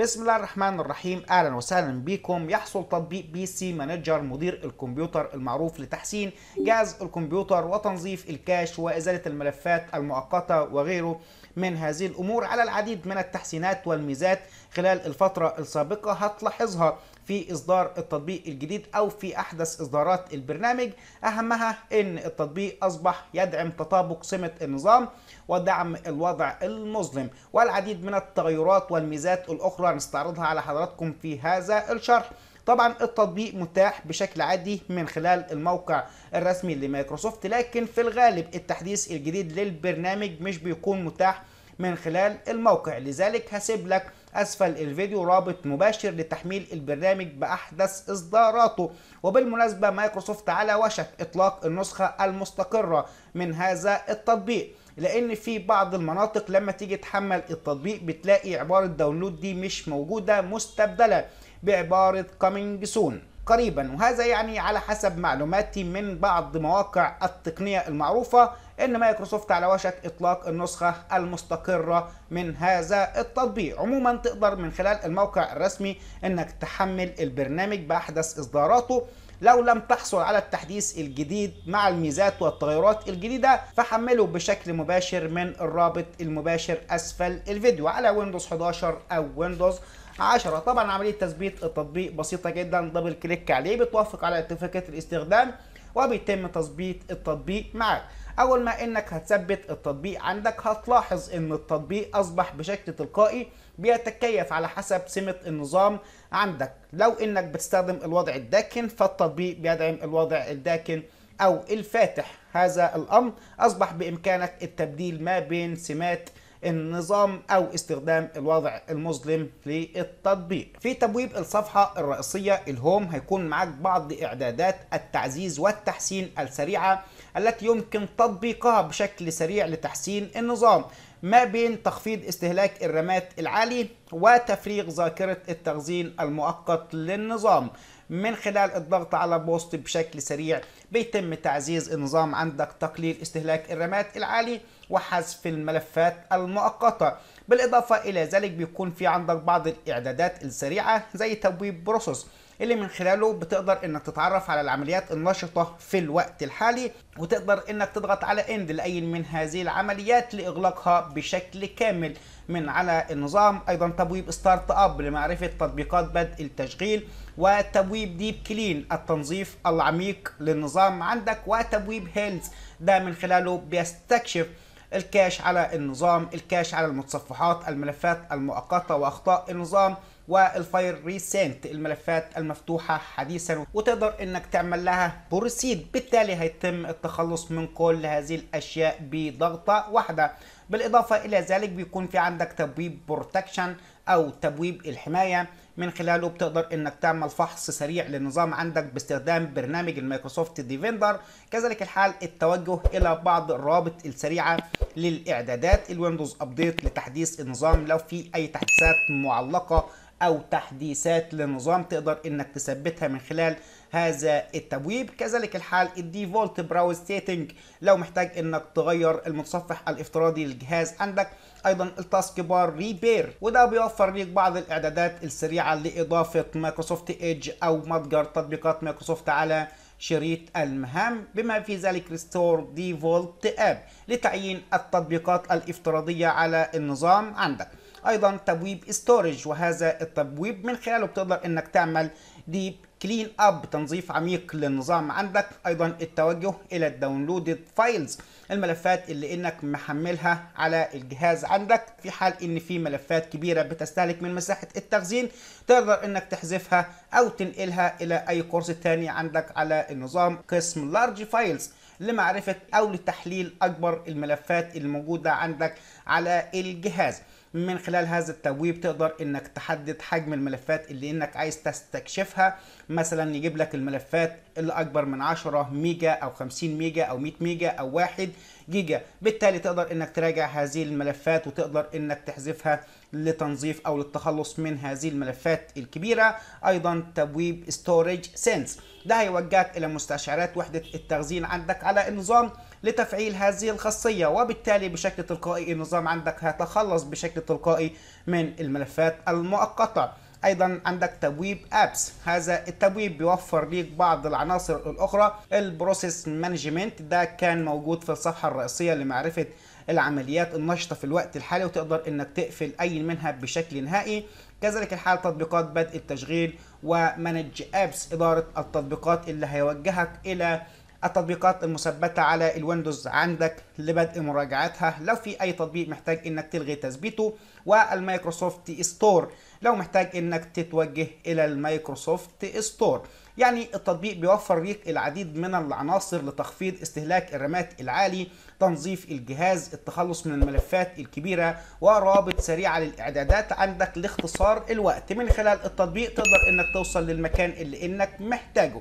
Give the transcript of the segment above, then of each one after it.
بسم الله الرحمن الرحيم اهلا وسهلا بكم يحصل تطبيق بي سي مانجر مدير الكمبيوتر المعروف لتحسين جهاز الكمبيوتر وتنظيف الكاش وازاله الملفات المؤقته وغيره من هذه الامور على العديد من التحسينات والميزات خلال الفترة السابقة هتلاحظها في إصدار التطبيق الجديد أو في أحدث إصدارات البرنامج أهمها إن التطبيق أصبح يدعم تطابق سمة النظام ودعم الوضع المظلم والعديد من التغيرات والميزات الأخرى نستعرضها على حضراتكم في هذا الشرح طبعا التطبيق متاح بشكل عادي من خلال الموقع الرسمي لمايكروسوفت لكن في الغالب التحديث الجديد للبرنامج مش بيكون متاح من خلال الموقع لذلك هسيب لك أسفل الفيديو رابط مباشر لتحميل البرنامج بأحدث إصداراته وبالمناسبة مايكروسوفت على وشك إطلاق النسخة المستقرة من هذا التطبيق لان في بعض المناطق لما تيجي تحمل التطبيق بتلاقي عباره داونلود دي مش موجوده مستبدله بعباره coming soon قريبا وهذا يعني على حسب معلوماتي من بعض مواقع التقنية المعروفة ان مايكروسوفت على وشك اطلاق النسخة المستقرة من هذا التطبيق عموما تقدر من خلال الموقع الرسمي انك تحمل البرنامج باحدث اصداراته لو لم تحصل على التحديث الجديد مع الميزات والتغيرات الجديدة فحمله بشكل مباشر من الرابط المباشر أسفل الفيديو على ويندوز 11 أو ويندوز 10 طبعا عملية تثبيت التطبيق بسيطة جدا دبل كليك عليه بتوافق على اتفاقية الاستخدام وبيتم تثبيت التطبيق معك اول ما انك هتثبت التطبيق عندك هتلاحظ ان التطبيق اصبح بشكل تلقائي بيتكيف على حسب سمة النظام عندك لو انك بتستخدم الوضع الداكن فالتطبيق بيدعم الوضع الداكن او الفاتح هذا الامر اصبح بامكانك التبديل ما بين سمات النظام او استخدام الوضع المظلم للتطبيق في تبويب الصفحة الرئيسية الهوم هيكون معاك بعض اعدادات التعزيز والتحسين السريعة التي يمكن تطبيقها بشكل سريع لتحسين النظام ما بين تخفيض استهلاك الرامات العالي وتفريغ ذاكرة التخزين المؤقت للنظام من خلال الضغط على بوست بشكل سريع بيتم تعزيز النظام عندك تقليل استهلاك الرامات العالي وحذف الملفات المؤقتة بالإضافة إلى ذلك بيكون في عندك بعض الإعدادات السريعة زي تبويب بروسس اللي من خلاله بتقدر انك تتعرف على العمليات النشطه في الوقت الحالي وتقدر انك تضغط على اند لاي من هذه العمليات لاغلاقها بشكل كامل من على النظام ايضا تبويب ستارت اب لمعرفه تطبيقات بدء التشغيل وتبويب ديب كلين التنظيف العميق للنظام عندك وتبويب هيلز ده من خلاله بيستكشف الكاش على النظام الكاش على المتصفحات الملفات المؤقته واخطاء النظام والفاير ريسنت الملفات المفتوحة حديثا وتقدر انك تعمل لها بروسيد بالتالي هيتم التخلص من كل هذه الاشياء بضغطة واحدة بالاضافة الى ذلك بيكون في عندك تبويب بروتكشن او تبويب الحماية من خلاله بتقدر انك تعمل فحص سريع للنظام عندك باستخدام برنامج المايكروسوفت ديفندر كذلك الحال التوجه الى بعض الرابط السريعه للاعدادات الويندوز ابديت لتحديث النظام لو في اي تحديثات معلقه او تحديثات للنظام تقدر انك تثبتها من خلال هذا التبويب كذلك الحال الديفولت براوز سيتنج لو محتاج انك تغير المتصفح الافتراضي للجهاز عندك ايضا التاسك بار ريبير وده بيوفر ليك بعض الاعدادات السريعه لاضافه مايكروسوفت ايدج او متجر تطبيقات مايكروسوفت على شريط المهام بما في ذلك ريستور ديفولت اب لتعيين التطبيقات الافتراضيه على النظام عندك ايضا تبويب ستورج وهذا التبويب من خلاله بتقدر انك تعمل ديب كلين اب تنظيف عميق للنظام عندك ايضا التوجه الى الداونلودد فايلز الملفات اللي انك محملها على الجهاز عندك في حال ان في ملفات كبيره بتستهلك من مساحه التخزين تقدر انك تحذفها او تنقلها الى اي قرص ثاني عندك على النظام قسم لارج فايلز لمعرفه او لتحليل اكبر الملفات الموجوده عندك على الجهاز من خلال هذا التبويب تقدر انك تحدد حجم الملفات اللي انك عايز تستكشفها مثلا يجيب لك الملفات اللي اكبر من 10 ميجا او 50 ميجا او 100 ميجا او 1 جيجا بالتالي تقدر انك تراجع هذه الملفات وتقدر انك تحذفها لتنظيف او للتخلص من هذه الملفات الكبيره ايضا تبويب ستورج سينس ده هيوجهك الى مستشعرات وحده التخزين عندك على النظام لتفعيل هذه الخاصيه وبالتالي بشكل تلقائي النظام عندك هيتخلص بشكل تلقائي من الملفات المؤقته ايضا عندك تبويب ابس هذا التبويب بيوفر ليك بعض العناصر الاخرى البروسيس مانجمنت ده كان موجود في الصفحه الرئيسيه لمعرفه العمليات النشطه في الوقت الحالي وتقدر انك تقفل اي منها بشكل نهائي كذلك الحال تطبيقات بدء التشغيل ومانج ابس اداره التطبيقات اللي هيوجهك الى التطبيقات المثبتة على الويندوز عندك لبدء مراجعتها لو في أي تطبيق محتاج إنك تلغي تثبيته والمايكروسوفت ستور لو محتاج إنك تتوجه إلى المايكروسوفت ستور يعني التطبيق بيوفر ليك العديد من العناصر لتخفيض استهلاك الرامات العالي تنظيف الجهاز التخلص من الملفات الكبيرة ورابط سريع للإعدادات عندك لاختصار الوقت من خلال التطبيق تقدر إنك توصل للمكان اللي إنك محتاجه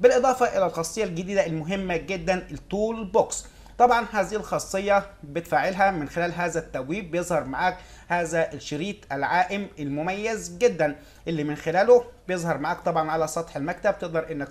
بالاضافه الى الخاصيه الجديده المهمه جدا التول بوكس طبعا هذه الخاصية بتفعلها من خلال هذا التبويب بيظهر معاك هذا الشريط العائم المميز جدا اللي من خلاله بيظهر معاك طبعا على سطح المكتب تقدر انك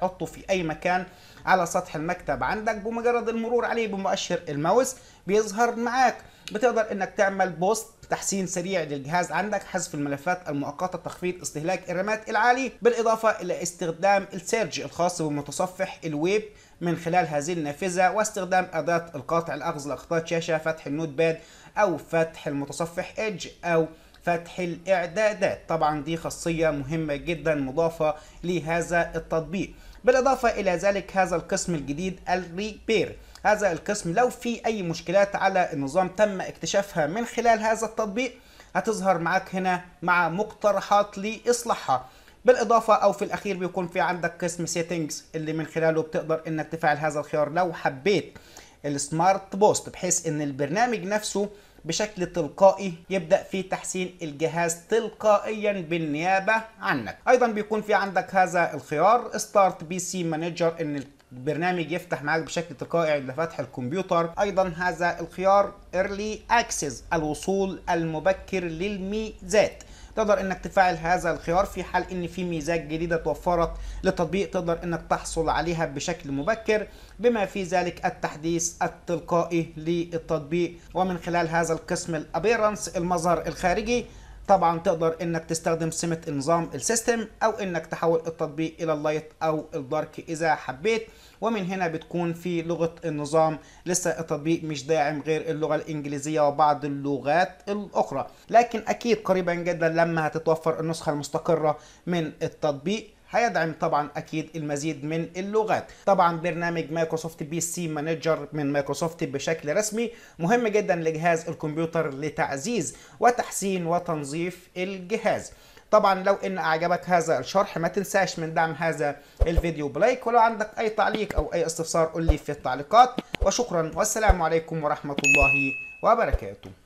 تحطه في اي مكان على سطح المكتب عندك بمجرد المرور عليه بمؤشر الماوس بيظهر معاك بتقدر انك تعمل بوست تحسين سريع للجهاز عندك حذف الملفات المؤقتة تخفيض استهلاك الرامات العالي بالإضافة إلى استخدام السيرج الخاص بمتصفح الويب من خلال هذه النافذة واستخدام أداة القاطع الاخذ لأخطاء شاشة فتح النوت باد أو فتح المتصفح إيدج أو فتح الإعدادات طبعا دي خاصية مهمة جدا مضافة لهذا التطبيق بالإضافة إلى ذلك هذا القسم الجديد الريبير هذا القسم لو في أي مشكلات على النظام تم اكتشافها من خلال هذا التطبيق هتظهر معاك هنا مع مقترحات لإصلاحها بالإضافة أو في الأخير بيكون في عندك قسم سيتنجز اللي من خلاله بتقدر إنك تفعل هذا الخيار لو حبيت السمارت بوست بحيث إن البرنامج نفسه بشكل تلقائي يبدأ في تحسين الجهاز تلقائيا بالنيابة عنك ايضا بيكون في عندك هذا الخيار ستارت بي سي مانجر ان البرنامج يفتح معاك بشكل تلقائي عند فتح الكمبيوتر ايضا هذا الخيار ايرلي اكسس الوصول المبكر للميزات تقدر انك تفعل هذا الخيار في حال ان في ميزات جديده توفرت للتطبيق تقدر انك تحصل عليها بشكل مبكر بما في ذلك التحديث التلقائي للتطبيق ومن خلال هذا القسم الابيرنس المظهر الخارجي طبعا تقدر انك تستخدم سمة نظام السيستم او انك تحول التطبيق الى اللايت او الدارك اذا حبيت ومن هنا بتكون في لغة النظام لسه التطبيق مش داعم غير اللغة الإنجليزية وبعض اللغات الأخرى لكن أكيد قريبا جدا لما هتتوفر النسخة المستقرة من التطبيق هيدعم طبعا اكيد المزيد من اللغات طبعا برنامج مايكروسوفت بي سي مانجر من مايكروسوفت بشكل رسمي مهم جدا لجهاز الكمبيوتر لتعزيز وتحسين وتنظيف الجهاز طبعا لو ان اعجبك هذا الشرح ما تنساش من دعم هذا الفيديو بلايك ولو عندك اي تعليق او اي استفسار قول لي في التعليقات وشكرا والسلام عليكم ورحمه الله وبركاته